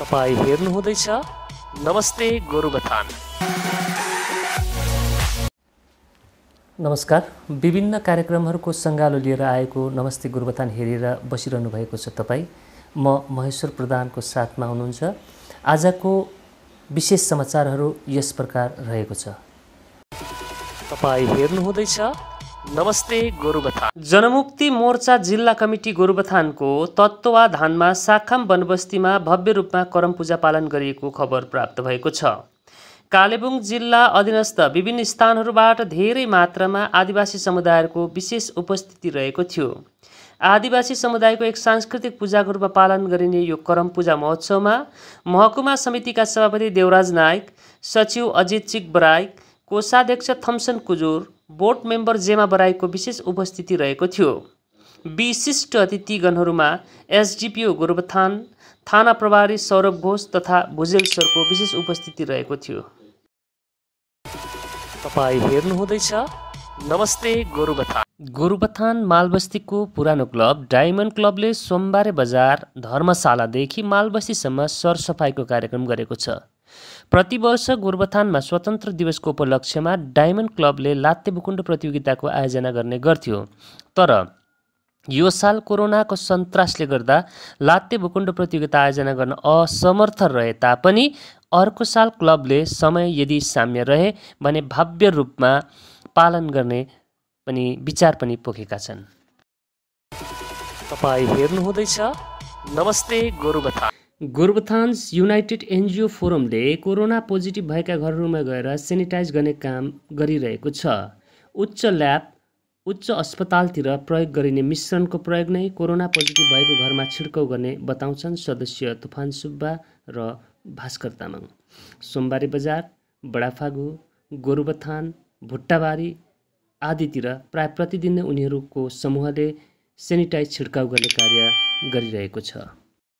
तपाईँ हेर्नु नमस्ते गोरुबथान नमस्कार विभिन्न कार्यक्रमहरूको सङ्गालो लिएर आएको नमस्ते गुरुबथान हेरेर बसिरहनु भएको छ तपाईँ म महेश्वर प्रधानको साथमा हुनुहुन्छ आजको विशेष समाचारहरू यस प्रकार रहेको छ तपाईँ हेर्नुहुँदैछ नमस्ते गोरुबथान जनमुक्ति मोर्चा जिल्ला कमिटी गोरुबथानको तत्त्वाधानमा साखाम वनबस्तीमा भव्य रूपमा करम पूजा पालन गरिएको खबर प्राप्त भएको छ कालेबुङ जिल्ला अधीनस्थ विभिन्न स्थानहरूबाट धेरै मात्रामा आदिवासी समुदायहरूको विशेष उपस्थिति रहेको थियो आदिवासी समुदायको एक सांस्कृतिक पूजाको रूपमा पालन गरिने यो करम पूजा महोत्सवमा महकुमा समितिका सभापति देवराज नायक सचिव अजित चिक बराइक कोषाध्यक्ष थम्सन कुजोर बोर्ड मेम्बर जेमा बराईको विशेष उपस्थिति रहेको थियो विशिष्ट अतिथिगणहरूमा एसडिपिओ गोरुबथान थाना प्रभारी सौरभ घोष तथा भुजेल सरको विशेष उपस्थिति रहेको थियो तपाईँ हेर्नुहुँदैछ नमस्ते गोरुबथान गोरुबथान मालबस्तीको पुरानो क्लब डायमन्ड क्लबले सोमबारे बजार धर्मशालादेखि मालबस्तीसम्म सरसफाइको कार्यक्रम गरेको छ प्रतिवर्ष गोरुबथानमा स्वतन्त्र दिवसको उपलक्ष्यमा डायमन्ड क्लबले लात्ते भूकुण्ड प्रतियोगिताको आयोजना गर्ने गर्थ्यो तर यो साल कोरोनाको सन्तासले गर्दा लात्ते भूकुण्ड प्रतियोगिता आयोजना गर्न असमर्थ रहे तापनि अर्को साल क्लबले समय यदि साम्य रहे भने भव्य रूपमा पालन गर्ने पनि विचार पनि पोखेका छन् तपाईँ हेर्नुहुँदैछ नमस्ते गोरुबथान गोरुबथान्स युनाइटेड एनजिओ फोरमले कोरोना पोजिटिभ भएका घरहरूमा गएर सेनिटाइज गर्ने काम गरिरहेको छ उच्च ल्याब उच्च अस्पतालतिर प्रयोग गरिने मिश्रणको प्रयोग नै कोरोना पोजिटिभ भएको घरमा छिड्काउ गर्ने बताउँछन् सदस्य तुफान सुब्बा र भास्कर तामाङ सोमबारे बजार बडाफागु गोरुबथान भुट्टाबारी आदितिर प्राय प्रतिदिन नै उनीहरूको समूहले सेनिटाइज छिड्काउ गर्ने कार्य गरिरहेको छ